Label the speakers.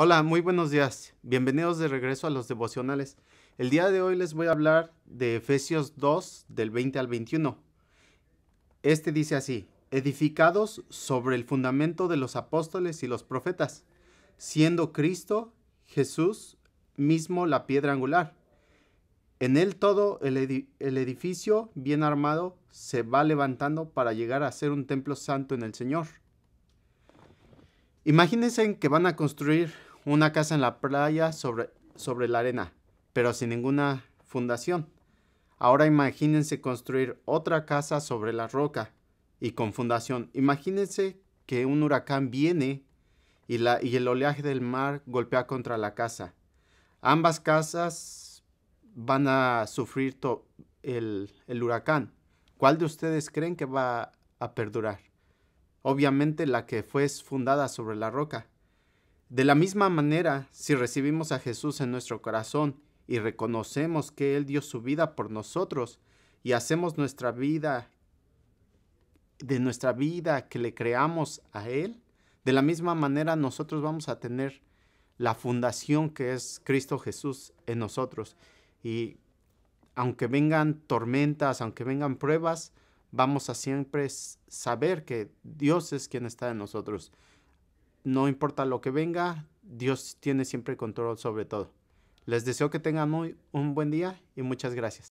Speaker 1: Hola, muy buenos días. Bienvenidos de regreso a los devocionales. El día de hoy les voy a hablar de Efesios 2 del 20 al 21. Este dice así, edificados sobre el fundamento de los apóstoles y los profetas, siendo Cristo Jesús mismo la piedra angular. En él todo el, edificio bien armado se va levantando para llegar a ser un templo santo en el Señor. Imagínense que van a construir una casa en la playa sobre, sobre la arena, pero sin ninguna fundación. Ahora imagínense construir otra casa sobre la roca y con fundación. Imagínense que un huracán viene y, la, y el oleaje del mar golpea contra la casa. Ambas casas van a sufrir el, el huracán. ¿Cuál de ustedes creen que va a perdurar? Obviamente la que fue fundada sobre la roca. De la misma manera, si recibimos a Jesús en nuestro corazón y reconocemos que Él dio su vida por nosotros y hacemos nuestra vida, de nuestra vida que le creamos a Él, de la misma manera nosotros vamos a tener la fundación que es Cristo Jesús en nosotros. Y aunque vengan tormentas, aunque vengan pruebas, vamos a siempre saber que Dios es quien está en nosotros no importa lo que venga, Dios tiene siempre control sobre todo. Les deseo que tengan muy, un buen día y muchas gracias.